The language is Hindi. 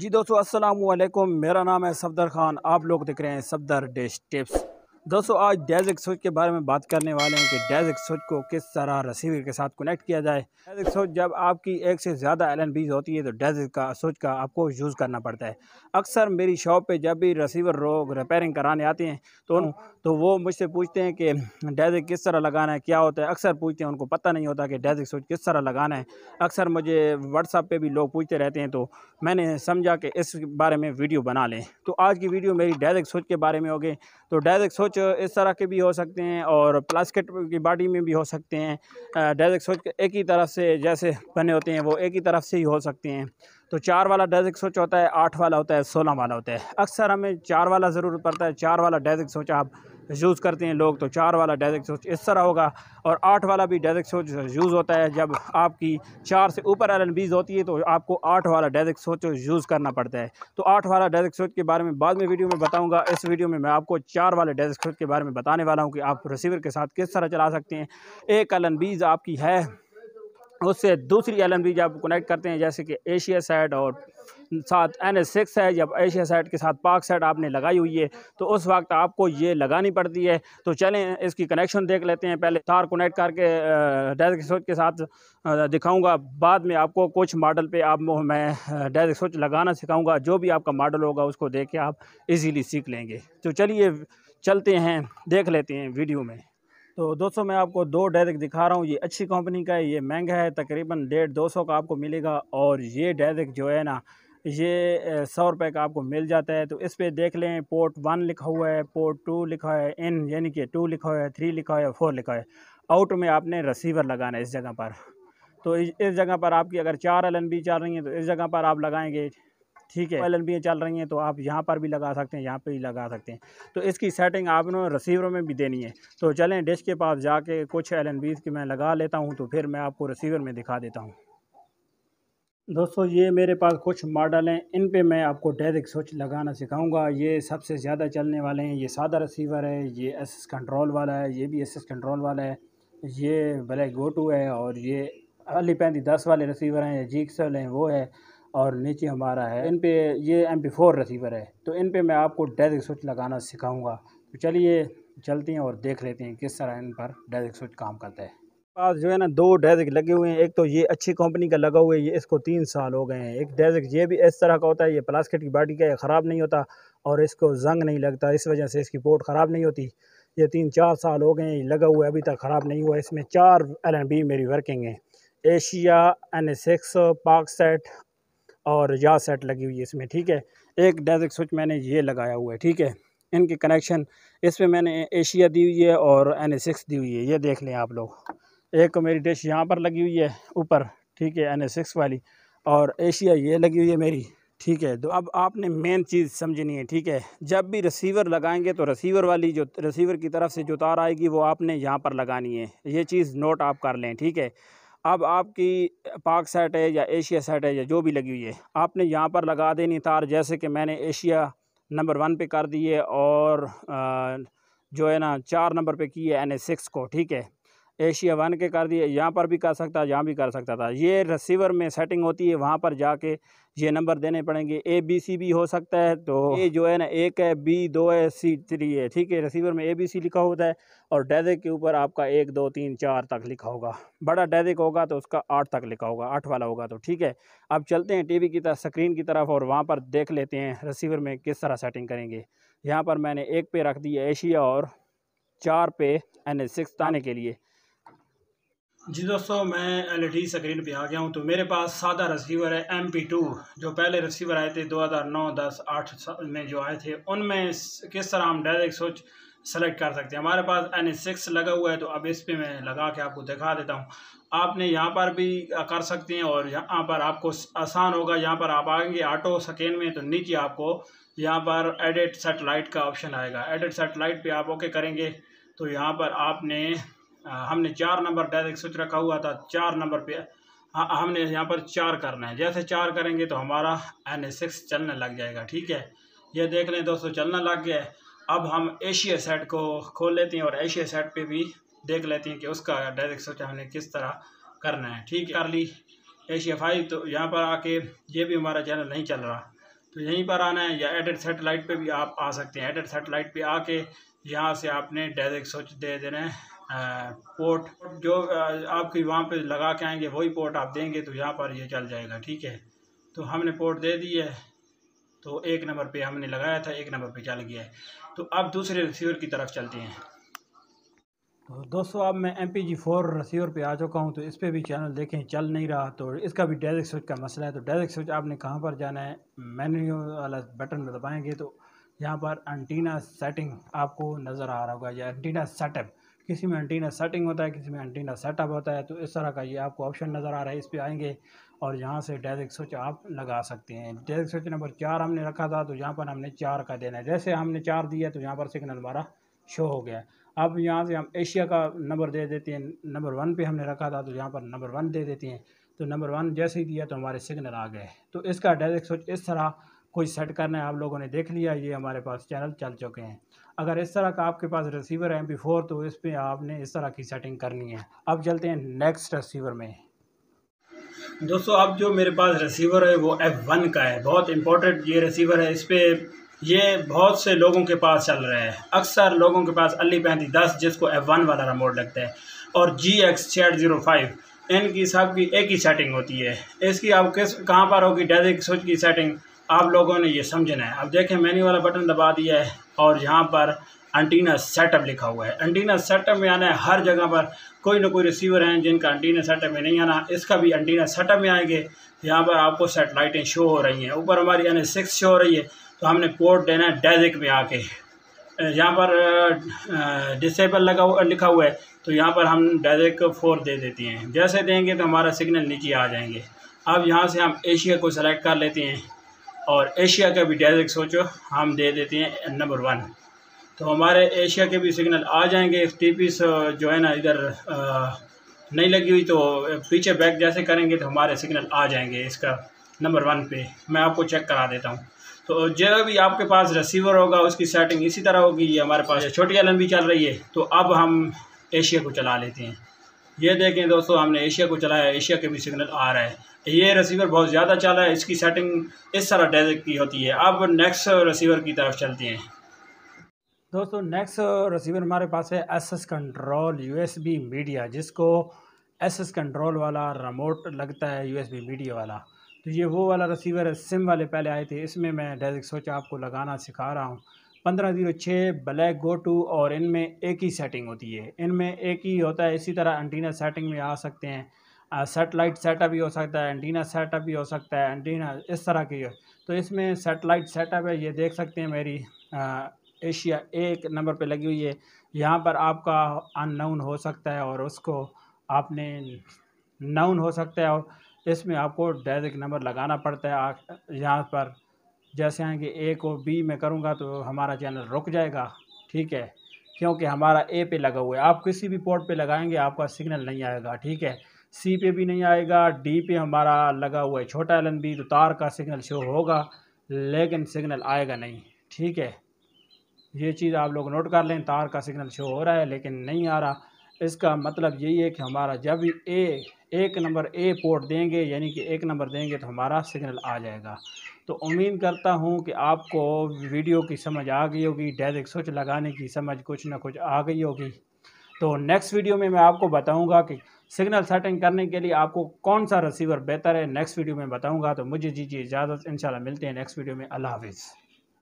जी दोस्तों अस्सलाम वालेकुम मेरा नाम है सफदर ख़ान आप लोग देख रहे हैं सफदर डिश टिप्स दोस्तों आज डेजिक स्विच के बारे में बात करने वाले हैं कि डेजिक स्विच को किस तरह रिसीवर के साथ कनेक्ट किया जाए डेजिक स्विच जब आपकी एक से ज़्यादा एल होती है तो डेजिक का स्विच का आपको यूज़ करना पड़ता है अक्सर मेरी शॉप पे जब भी रिसीवर लोग रिपेयरिंग कराने आते हैं तो तो वो मुझसे पूछते हैं कि डेजिक किस तरह लगाना है क्या होता है अक्सर पूछते हैं उनको पता नहीं होता कि डेजिक स्विच किस तरह लगाना है अक्सर मुझे व्हाट्सअप पे भी लोग पूछते रहते हैं तो मैंने समझा कि इस बारे में वीडियो बना लें तो आज की वीडियो मेरी डेजिक स्विच के बारे में होगी तो डेजिक स्विच इस तरह के भी हो सकते हैं और प्लास्टिक की बाडी में भी हो सकते हैं डेजिक स्विच एक ही तरफ से जैसे बने होते हैं वो एक ही तरफ से ही हो सकते हैं तो चार वाला डेज एक सोच होता है आठ वाला होता है सोलह वाला होता है अक्सर हमें चार वाला ज़रूरत पड़ता है चार वाला डेज एक सोच आप यूज़ करते हैं लोग तो चार वाला डायरेक्ट सोच इस तरह होगा और आठ वाला भी डायरेक्ट सोच यूज़ होता है जब आपकी चार से ऊपर एल होती है तो आपको आठ वाला डायरेक्ट सोच यूज़ करना पड़ता है तो आठ वाला डायरेक्ट सोच के बारे में बाद में वीडियो में बताऊँगा इस वीडियो में मैं आपको चार वाले डायरेक्ट सोच के बारे में बताने वाला हूँ कि आप रिसीवर के साथ किस तरह चला सकते हैं एक एल आपकी है उससे दूसरी एल भी जब कनेक्ट करते हैं जैसे कि एशिया साइड और साथ एन एस सिक्स है जब एशिया साइड के साथ पाक साइड आपने लगाई हुई है तो उस वक्त आपको ये लगानी पड़ती है तो चलें इसकी कनेक्शन देख लेते हैं पहले तार कनेक्ट करके डेस्क स्विच के साथ दिखाऊंगा बाद में आपको कुछ मॉडल पे आप मैं डेस्क स्विच लगाना सिखाऊंगा जो भी आपका मॉडल होगा उसको देख के आप इजीली सीख लेंगे तो चलिए चलते हैं देख लेते हैं वीडियो में तो दोस्तों मैं आपको दो डैजक दिखा रहा हूँ ये अच्छी कंपनी का है ये महंगा है तकरीबन डेढ़ दो सौ का आपको मिलेगा और ये डैजक जो है ना ये सौ रुपये का आपको मिल जाता है तो इस पर देख लें पोर्ट वन लिखा हुआ है पोर्ट टू लिखा है एन यानी कि टू लिखा हुआ है थ्री लिखा हुआ है फोर लिखा है आउट में आपने रिसीवर लगाना है इस जगह पर तो इस जगह पर आपकी अगर चार एल एन बी चल रही है तो इस जगह पर आप लगाएंगे ठीक है एल चल रही हैं तो आप यहाँ पर भी लगा सकते हैं यहाँ पर भी लगा सकते हैं तो इसकी सेटिंग आप रिसीवरों में भी देनी है तो चलें डिश के पास जाके कुछ एल एन की मैं लगा लेता हूँ तो फिर मैं आपको रिसीवर में दिखा देता हूँ दोस्तों ये मेरे पास कुछ मॉडल हैं इन पे मैं आपको डेरिक स्विच लगाना सिखाऊंगा ये सबसे ज़्यादा चलने वाले हैं ये सादा रिसीवर है ये एसएस कंट्रोल वाला है ये भी एसएस कंट्रोल वाला है ये ब्लैक गोटू है और ये अली पैंती दस वाले रिसीवर हैं जीक्सल हैं वो है और नीचे हमारा है इन पे ये एम पी फोर रिसीवर है तो इन पे मैं आपको डेस्क स्विच लगाना सिखाऊंगा तो चलिए चलते हैं और देख लेते हैं किस तरह इन पर डेस्क स्विच काम करता है पास जो है ना दो डेस्क लगे हुए हैं एक तो ये अच्छी कंपनी का लगा हुआ है ये इसको तीन साल हो गए हैं एक डेस्क ये भी इस तरह का होता है ये प्लास्टिक की बाटी का ये ख़राब नहीं होता और इसको जंग नहीं लगता इस वजह से इसकी पोर्ट ख़राब नहीं होती ये तीन चार साल हो गए हैं लगा हुआ है अभी तक ख़राब नहीं हुआ इसमें चार एल मेरी वर्किंग है एशिया एन सिक्स पाक सेट और या सेट लगी हुई है इसमें ठीक है एक डेजिक स्विच मैंने ये लगाया हुआ है ठीक है इनके कनेक्शन इस पर मैंने एशिया दी हुई है और एन ए सिक्स दी हुई है ये देख लें आप लोग एक मेरी डिश यहाँ पर लगी हुई है ऊपर ठीक है एन ए सिक्स वाली और एशिया ये लगी हुई है मेरी ठीक है तो अब आपने मेन चीज़ समझनी है ठीक है जब भी रिसीवर लगाएंगे तो रिसीवर वाली जो रिसीवर की तरफ से जो तार आएगी वो आपने यहाँ पर लगानी है ये चीज़ नोट आप कर लें ठीक है अब आपकी पाक सेट है या एशिया सेट है या जो भी लगी हुई है आपने यहाँ पर लगा देनी तार जैसे कि मैंने एशिया नंबर वन पे कर दिए और जो है ना चार नंबर पे की है एन सिक्स को ठीक है एशिया वन के कर दिए यहाँ पर भी कर सकता यहाँ भी कर सकता था ये रिसीवर में सेटिंग होती है वहाँ पर जाके ये नंबर देने पड़ेंगे ए बी सी भी हो सकता है तो ये जो है ना एक है बी दो है सी थ्री है ठीक है रिसीवर में ए बी सी लिखा होता है और डेजिक के ऊपर आपका एक दो तीन चार तक लिखा होगा बड़ा डेजिक होगा तो उसका आठ तक लिखा होगा आठ वाला होगा तो ठीक है अब चलते हैं टी वी की तरफ स्क्रीन की तरफ और वहाँ पर देख लेते हैं रिसीवर में किस तरह सेटिंग करेंगे यहाँ पर मैंने एक पे रख दिया एशिया और चार पे एन एस सिक्स आने के लिए जी दोस्तों मैं डी स्क्रीन e पे आ गया हूँ तो मेरे पास सादा रिसीवर है एम पी टू जो पहले रिसीवर आए थे दो हज़ार नौ दस आठ में जो आए थे उनमें किस तरह हम डायरेक्ट स्विच सेलेक्ट कर सकते हैं हमारे पास एन सिक्स लगा हुआ है तो अब इस पर मैं लगा के आपको दिखा देता हूँ आपने यहाँ पर भी कर सकते हैं और यहाँ पर आपको आसान होगा यहाँ पर आप आएंगे ऑटो सेकेंड में तो नीचे आपको यहाँ पर एडिट सेटेलाइट का ऑप्शन आएगा एडिट सेटेलाइट पर आप ओके करेंगे तो यहाँ पर आपने हमने चार नंबर डायरेक्ट स्विच रखा हुआ था चार नंबर पे हमने यहाँ पर चार करना है जैसे चार करेंगे तो हमारा एन ए सिक्स चलने लग जाएगा ठीक है ये देख लें दोस्तों चलना लग गया है अब हम एशिया सेट को खोल लेते हैं और एशिया सेट पे भी देख लेते हैं कि उसका डायरेक्ट स्विच हमने किस तरह करना है ठीक कर ली एशिया फाइव तो यहाँ पर आके ये भी हमारा चैनल नहीं चल रहा तो यहीं पर आना है या एडेड सेटेलाइट पर भी आप आ सकते हैं एडेड सेटेलाइट पर आके यहाँ से आपने डायरेक्ट स्विच दे देना है पोर्ट जो आपकी वहाँ पे लगा के आएंगे वही पोर्ट आप देंगे तो यहाँ पर ये चल जाएगा ठीक है तो हमने पोर्ट दे दिया है तो एक नंबर पे हमने लगाया था एक नंबर पे चल गया है तो अब दूसरे रिसीवर की तरफ चलते हैं तो दोस्तों अब मैं M P G four receiver पर आ चुका हूँ तो इस पर भी चैनल देखें चल नहीं रहा तो इसका भी डायरेक्ट स्विच का मसला है तो डायरेक्ट स्विच आपने कहाँ पर जाना है मैन्यू वाला बटन में दबाएँगे तो यहाँ पर एंटीना सेटिंग आपको नज़र आ रहा होगा या एंटीना सेटअप किसी में एंटीना सेटिंग होता है किसी में एंटीना सेटअप होता है तो इस तरह का ये आपको ऑप्शन नज़र आ रहा है इस पर आएंगे और यहाँ से डायरेक्ट स्विच आप लगा सकते हैं डायरेक्ट स्विच नंबर चार हमने रखा था तो यहाँ पर हमने चार का देना है जैसे हमने चार दिया तो यहाँ पर सिग्नल हमारा शो हो गया अब यहाँ से हम एशिया का नंबर दे देते हैं नंबर वन पर हमने रखा था तो यहाँ पर नंबर वन दे देते हैं तो नंबर वन जैसे ही दिया तो हमारे सिग्नल आ गए तो इसका डायरेक्ट स्विच इस तरह कोई सेट करना है आप लोगों ने देख लिया ये हमारे पास चैनल चल चुके हैं अगर इस तरह का आपके पास रिसीवर है एम तो इस पर आपने इस तरह की सेटिंग करनी है अब चलते हैं नेक्स्ट रिसीवर में दोस्तों अब जो मेरे पास रिसीवर है वो एफ वन का है बहुत इंपॉर्टेंट ये रिसीवर है इस पर ये बहुत से लोगों के पास चल रहा है अक्सर लोगों के पास अली पैंती दस जिसको एफ वन वाला रिमोट लगता है और जी एक्स छः जीरो फाइव इनकी सब की एक ही सेटिंग होती है इसकी आप किस कहाँ पर होगी डेजिक स्विच की सेटिंग आप लोगों ने ये समझना है अब देखें मैन्यू वाला बटन दबा दिया है और यहाँ पर एंटीना सेटअप लिखा हुआ है एंटीना सेटअप में आना है हर जगह पर कोई ना कोई रिसीवर हैं जिनका एंटीना सेटअप में नहीं आना इसका भी एंटीना सेटअप में आएंगे यहाँ पर आपको सेटेलाइटें शो हो रही हैं ऊपर हमारी यानी सिक्स शो हो रही है तो हमने पोर्ट देना है डेजिक में आके यहाँ पर डिसेबल लगा लिखा हुआ है तो यहाँ पर हम डेजिक फोर दे देते हैं जैसे देंगे तो हमारा सिग्नल नीचे आ जाएंगे अब यहाँ से हम एशिया को सेलेक्ट कर लेते हैं और एशिया का भी डायरेक्ट सोचो हम दे देते हैं नंबर वन तो हमारे एशिया के भी सिग्नल आ जाएंगे एफ टी पी जो है ना इधर नहीं लगी हुई तो पीछे बैक जैसे करेंगे तो हमारे सिग्नल आ जाएंगे इसका नंबर वन पे मैं आपको चेक करा देता हूँ तो जो भी आपके पास रिसीवर होगा उसकी सेटिंग इसी तरह होगी ये हमारे पास छोटी या भी चल रही है तो अब हम एशिया को चला लेते हैं ये देखें दोस्तों हमने एशिया को चलाया एशिया के भी सिग्नल आ तो रहा है ये रिसीवर बहुत ज़्यादा चला है इसकी सेटिंग इस तरह डेज की होती है अब नेक्स्ट रिसीवर की तरफ चलते हैं दोस्तों नेक्स्ट रिसीवर हमारे पास है S S control U S B media जिसको एस एस कंट्रोल वाला रिमोट लगता है यू एस बी मीडिया वाला तो ये वो वाला रिसीवर है सिम वाले पहले आए थे इसमें मैं डेजक सोचा आपको लगाना सिखा रहा हूँ पंद्रह जीरो छः ब्लैक गो टू और इनमें एक ही सेटिंग होती है इनमें एक ही होता है इसी तरह एंटीना सेटिंग में आ सकते हैं सेटेलाइट सेटअप भी हो सकता है एंटीना सेटअप भी हो सकता है एंटीना इस तरह की हो तो इसमें सेटेलाइट सेटअप है ये देख सकते हैं मेरी आ, एशिया एक नंबर पे लगी हुई है यहाँ पर आपका अननाउन हो सकता है और उसको आपने नाउन हो सकता है और इसमें आपको डायरेक्ट नंबर लगाना पड़ता है यहाँ पर जैसे हैं कि ए को बी में करूँगा तो हमारा चैनल रुक जाएगा ठीक है क्योंकि हमारा ए पे लगा हुआ है आप किसी भी पोर्ट पे लगाएंगे आपका सिग्नल नहीं आएगा ठीक है सी पे भी नहीं आएगा डी पे हमारा लगा हुआ है छोटा एलन बी तो तार का सिग्नल शो होगा लेकिन सिग्नल आएगा नहीं ठीक है ये चीज़ आप लोग नोट कर लें तार का सिग्नल शो हो रहा है लेकिन नहीं आ रहा इसका मतलब यही है कि हमारा जब ए एक नंबर ए पोर्ट देंगे यानी कि एक नंबर देंगे तो हमारा सिग्नल आ जाएगा तो उम्मीद करता हूँ कि आपको वीडियो की समझ आ गई होगी डेजिक स्विच लगाने की समझ कुछ ना कुछ आ गई होगी तो नेक्स्ट वीडियो में मैं आपको बताऊँगा कि सिग्नल सेटिंग करने के लिए आपको कौन सा रिसीवर बेहतर है नेक्स्ट वीडियो में बताऊँगा तो मुझे दीजिए इजाज़त इन मिलते हैं नेक्स्ट वीडियो में अल्लाह हाफिज़